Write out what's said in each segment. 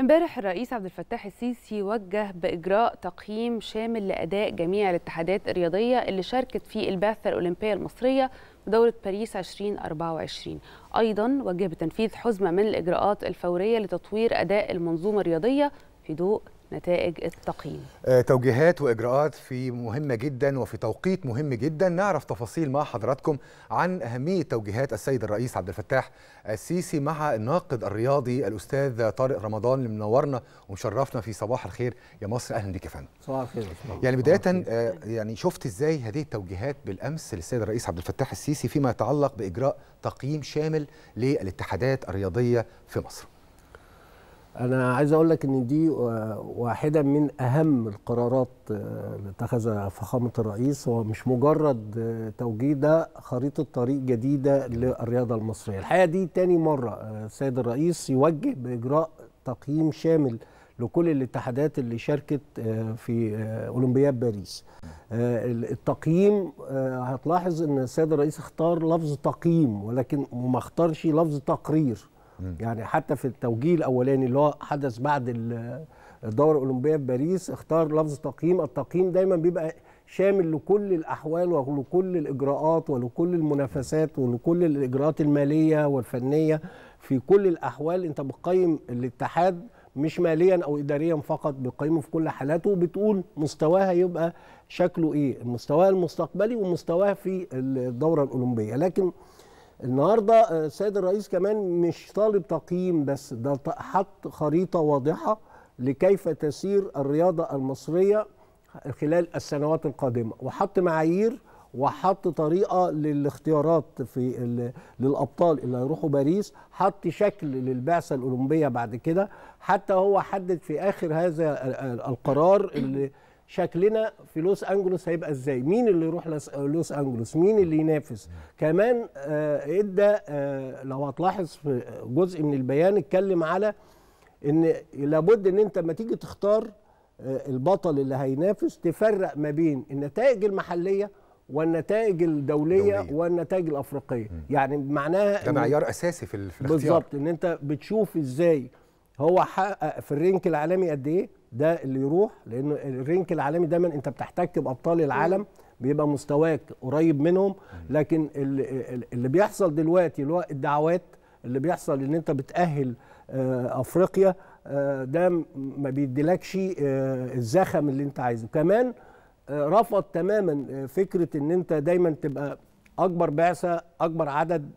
امبارح الرئيس عبد الفتاح السيسي وجه باجراء تقييم شامل لاداء جميع الاتحادات الرياضيه اللي شاركت في البعثه الاولمبيه المصريه بدورة باريس 2024 أيضا وجه بتنفيذ حزمة من الإجراءات الفورية لتطوير أداء المنظومة الرياضية في ضوء نتائج التقييم آه، توجيهات وإجراءات في مهمة جدا وفي توقيت مهم جدا نعرف تفاصيل مع حضراتكم عن أهمية توجيهات السيد الرئيس عبد الفتاح السيسي مع الناقد الرياضي الأستاذ طارق رمضان اللي منورنا ومشرفنا في صباح الخير يا مصر أهلا بيك يا فندم صباح الخير يعني بداية آه، يعني شفت إزاي هذه التوجيهات بالأمس للسيد الرئيس عبد الفتاح السيسي فيما يتعلق بإجراء تقييم شامل للاتحادات الرياضية في مصر انا عايز اقول لك ان دي آه، واحده من اهم القرارات آه، اللي اتخذها فخامه الرئيس هو مش مجرد آه، توجيه ده خريطه طريق جديده للرياضه المصريه الحقيقه دي تاني مره السيد الرئيس يوجه باجراء تقييم شامل لكل الاتحادات اللي شاركت في اولمبياد باريس التقييم هتلاحظ ان السيد الرئيس اختار لفظ تقييم ولكن ما اختارش لفظ تقرير يعني حتى في التوجيه الاولاني اللي هو حدث بعد الدوره الاولمبيه في باريس اختار لفظ تقييم التقييم دايما بيبقى شامل لكل الاحوال ولكل الاجراءات ولكل المنافسات ولكل الاجراءات الماليه والفنيه في كل الاحوال انت بتقيم الاتحاد مش ماليا او اداريا فقط بتقيمه في كل حالاته وبتقول مستواها هيبقى شكله ايه المستوى المستقبلي ومستواه في الدوره الاولمبيه لكن النهارده آه، السيد الرئيس كمان مش طالب تقييم بس ده حط خريطه واضحه لكيف تسير الرياضه المصريه خلال السنوات القادمه وحط معايير وحط طريقه للاختيارات في للابطال اللي هيروحوا باريس حط شكل للبعثه الاولمبيه بعد كده حتى هو حدد في اخر هذا القرار اللي شكلنا في لوس انجلوس هيبقى ازاي مين اللي يروح لوس انجلوس مين اللي ينافس كمان آه، ادى آه، لو هتلاحظ في جزء من البيان اتكلم على ان لابد ان انت لما تيجي تختار آه، البطل اللي هينافس تفرق ما بين النتائج المحليه والنتائج الدوليه دولية. والنتائج الافريقيه م. يعني معناها ده معيار اساسي في الاختيار بالظبط ان انت بتشوف ازاي هو حقق في الرينك العالمي قد ايه ده اللي يروح لان الرينك العالمي دايما انت بتحتك بابطال العالم بيبقى مستواك قريب منهم لكن اللي بيحصل دلوقتي اللي هو الدعوات اللي بيحصل ان انت بتاهل آه، افريقيا آه، ده ما بيديلكش آه، الزخم اللي انت عايزه كمان رفض تماما فكره ان انت دايما تبقى اكبر بعثه اكبر عدد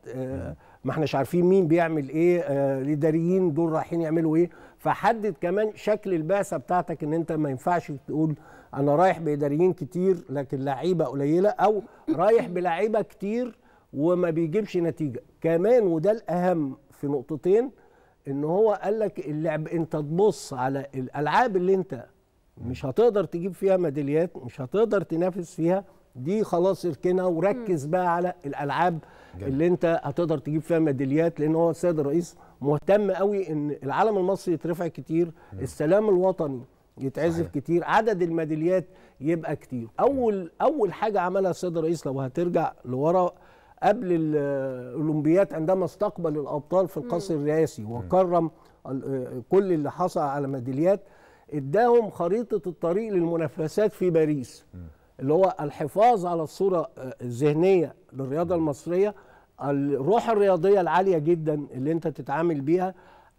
ما احناش عارفين مين بيعمل ايه الاداريين دول رايحين يعملوا ايه فحدد كمان شكل البعثه بتاعتك ان انت ما ينفعش تقول انا رايح باداريين كتير لكن لعيبه قليله او رايح بلعيبه كتير وما بيجيبش نتيجه كمان وده الاهم في نقطتين ان هو قال لك اللعب انت تبص على الالعاب اللي انت مش هتقدر تجيب فيها ميداليات مش هتقدر تنافس فيها دي خلاص اركنها وركز بقى على الالعاب جميل. اللي انت هتقدر تجيب فيها ميداليات لان هو السيد الرئيس مهتم قوي ان العلم المصري يترفع كتير م. السلام الوطني يتعزف كتير عدد الميداليات يبقى كتير اول اول حاجه عملها السيد الرئيس لو هترجع لورا قبل الاولمبياد عندما استقبل الابطال في القصر الرئاسي وكرم كل اللي حصل على ميداليات اداهم خريطه الطريق للمنافسات في باريس م. اللي هو الحفاظ على الصوره آه، الذهنيه للرياضه المصريه الروح الرياضيه العاليه جدا اللي انت تتعامل بيها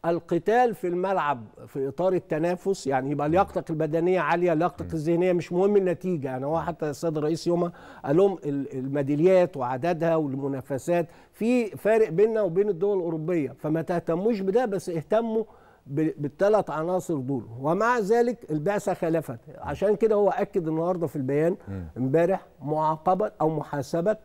القتال في الملعب في اطار التنافس يعني يبقى لياقتك البدنيه عاليه لياقتك الذهنيه مش مهم النتيجه يعني هو حتى السيد الرئيس يومها قال لهم الميداليات وعددها والمنافسات في فارق بيننا وبين الدول الاوروبيه فما تهتموش بده بس اهتموا بالثلاث عناصر دول ومع ذلك البعثه خلفت عشان كده هو اكد النهارده في البيان امبارح معاقبه او محاسبه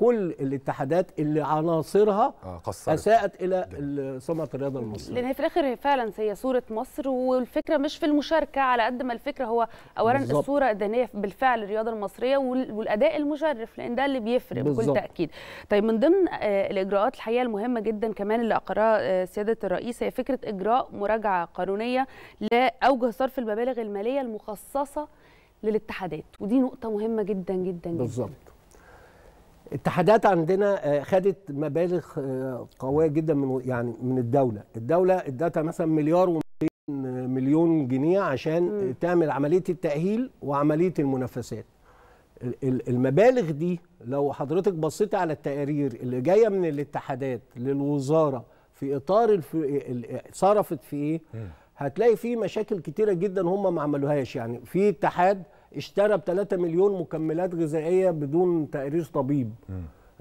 كل الاتحادات اللي عناصرها آه اساءت الى سمعه الرياضه المصريه لان هي في الاخر فعلا هي صوره مصر والفكره مش في المشاركه على قد ما الفكره هو اولا بالزبط. الصوره الدينيه بالفعل الرياضه المصريه والاداء المشرف لان ده اللي بيفرق بكل تاكيد طيب من ضمن آه، الاجراءات الحقيقه المهمه جدا كمان اللي اقرها آه، سياده الرئيس هي فكره اجراء مراجعه قانونيه لاوجه صرف المبالغ الماليه المخصصه للاتحادات ودي نقطه مهمه جدا جدا بالظبط اتحادات عندنا آه، خدت مبالغ آه، قويه جدا من يعني من الدوله الدوله ادتها مثلا مليار و آه، مليون جنيه عشان م. تعمل عمليه التاهيل وعمليه المنافسات المبالغ دي لو حضرتك بصيت على التقارير اللي جايه من الاتحادات للوزاره في اطار الف... صرفت في ايه هتلاقي في مشاكل كتيره جدا هم ما عملوهاش يعني في اتحاد اشترى ب 3 مليون مكملات غذائيه بدون تقرير طبيب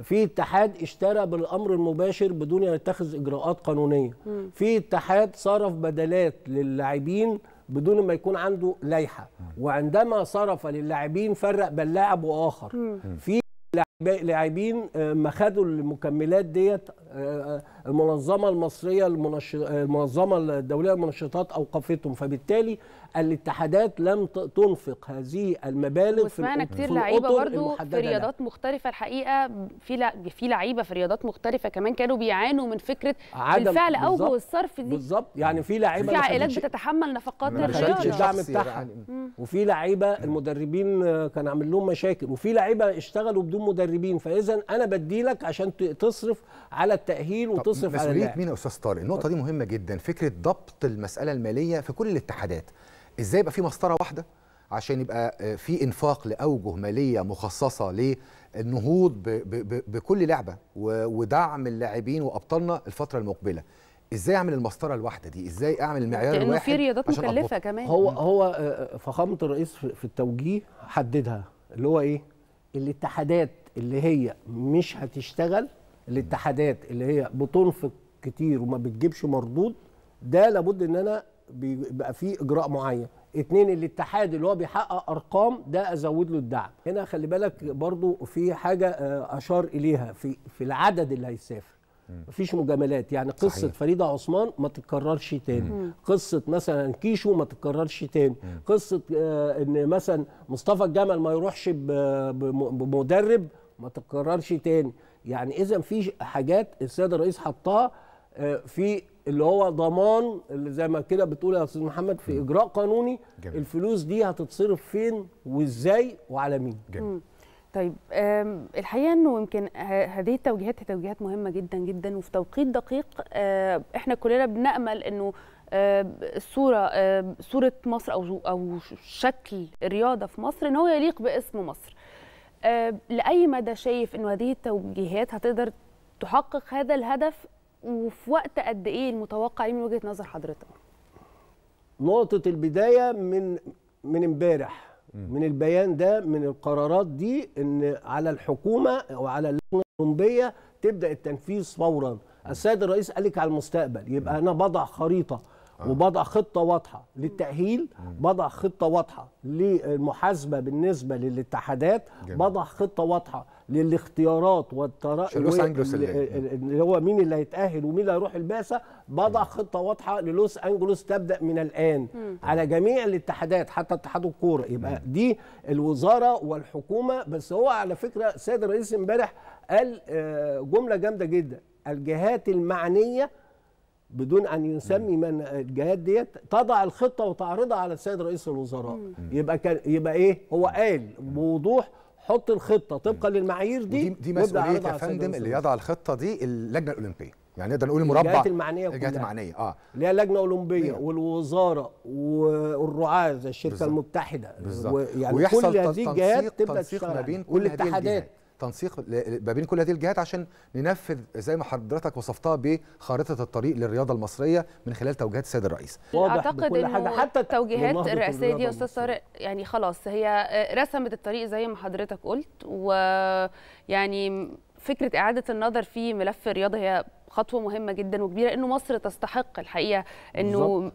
في اتحاد اشترى بالامر المباشر بدون ان يتخذ اجراءات قانونيه في اتحاد صرف بدلات للاعبين بدون ما يكون عنده لائحه وعندما صرف للاعبين فرق بين لاعب واخر في لاعبين آه، ما خدوا المكملات ديت آه، آه، المنظمه المصريه المنشط المنظمه الدوليه للمنشطات اوقفتهم فبالتالي الاتحادات لم تنفق هذه المبالغ في وسمعنا كتير لعيبه برضو في رياضات مختلفه الحقيقه في لا في لعيبه في رياضات مختلفه كمان كانوا بيعانوا من فكره عدم بالفعل اوجه الصرف دي بالظبط يعني في لعيبه في عائلات بتتحمل نفقات الرياضه الدعم بتاعها وفي لعيبه المدربين آه، كان عامل لهم مشاكل وفي لعيبه اشتغلوا بدون مدربين فاذا انا بديلك عشان تصرف على التاهيل تصرف على اللاعب مسؤوليه مين يا استاذ طارق النقطه دي مهمه جدا فكره ضبط المساله الماليه في كل الاتحادات ازاي يبقى في مسطره واحده عشان يبقى آه، في انفاق لاوجه ماليه مخصصه للنهوض بكل لعبه ودعم اللاعبين وابطالنا الفتره المقبله ازاي اعمل المسطره الواحده دي ازاي اعمل المعيار لأنه الواحد في رياضات مكلفه كمان هو هو آه، آه، فخامه الرئيس في التوجيه حددها اللي هو ايه الاتحادات اللي هي مش هتشتغل الاتحادات اللي هي بتنفق كتير وما بتجيبش مردود ده لابد ان انا بيبقى فيه اجراء معين اتنين الاتحاد اللي هو بيحقق ارقام ده ازود له الدعم هنا خلي بالك برضو في حاجه آه، اشار اليها في في العدد اللي هيسافر مفيش مجاملات يعني قصه صحيح. فريده عثمان ما تتكررش تاني مم. قصه مثلا كيشو ما تتكررش تاني مم. قصه آه، ان مثلا مصطفى الجمل ما يروحش بمدرب ما تتكررش تاني يعني اذا في حاجات السيد الرئيس حطها آه، في اللي هو ضمان اللي زي ما كده بتقول يا استاذ محمد في اجراء قانوني جميل. الفلوس دي هتتصرف فين وازاي وعلى مين جميل. طيب الحقيقه انه يمكن هذه التوجيهات هي توجيهات مهمه جدا جدا وفي توقيت دقيق آه، احنا كلنا بنامل انه آه، الصوره صوره مصر او او شكل الرياضه في مصر ان هو يليق باسم مصر آه، لاي مدى شايف انه هذه التوجيهات هتقدر تحقق هذا الهدف وفي وقت قد ايه المتوقع إيه من وجهه نظر حضرتك نقطه البدايه من من امبارح من البيان ده من القرارات دي ان على الحكومه او على اللجنه الاولمبيه تبدا التنفيذ فورا السيد الرئيس قال لك على المستقبل يبقى انا بضع خريطه آه. وبضع خطه واضحه للتاهيل بضع خطه واضحه للمحاسبه بالنسبه للاتحادات بضع خطه واضحه للاختيارات والترقي لوس انجلوس اللي هو مين اللي هيتاهل ومين اللي هيروح البعثه بضع خطه واضحه للوس انجلوس تبدا من الان مم. على جميع الاتحادات حتى اتحاد الكوره يبقى دي الوزاره والحكومه بس هو على فكره السيد الرئيس امبارح قال آه، جمله جامده جدا الجهات المعنيه بدون ان يسمي من الجهات ديت تضع الخطه وتعرضها على السيد رئيس الوزراء مم. يبقى كان يبقى ايه هو قال بوضوح حط الخطه طبقا للمعايير دي ودي دي مسؤوليه يا فندم اللي يضع الخطه دي اللجنه الاولمبيه يعني نقدر نقول المربع الجهات المعنيه الجهات المعنيه اه اللي هي اللجنه الاولمبيه والوزاره والرعاه الشركه بالزبط. المتحده بالظبط يعني ويحصل كل هذه الجهات تبقى تنسيق ما بين كل الاتحادات تنسيق ما بين كل هذه الجهات عشان ننفذ زي ما حضرتك وصفتها بخارطه الطريق للرياضه المصريه من خلال توجيهات السيد الرئيس واضح اعتقد انه حتى التوجيهات الرئاسيه دي يا استاذ طارق يعني خلاص هي رسمت الطريق زي ما حضرتك قلت ويعني فكره اعاده النظر في ملف الرياضه هي خطوه مهمه جدا وكبيره انه مصر تستحق الحقيقه انه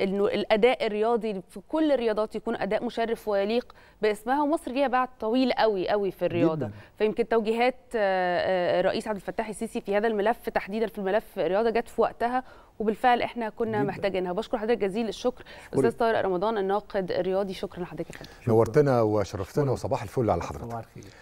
انه الاداء الرياضي في كل الرياضات يكون اداء مشرف ويليق باسمها ومصر ليها بعد طويل قوي قوي في الرياضه جداً. فيمكن توجيهات آه، آه، الرئيس عبد الفتاح السيسي في هذا الملف تحديدا في الملف الرياضه جت في وقتها وبالفعل احنا كنا جداً. محتاجينها بشكر حضرتك جزيل الشكر استاذ طارق رمضان الناقد الرياضي شكرا لحضرتك يا نورتنا وشرفتنا وصباح الفل على حضرتك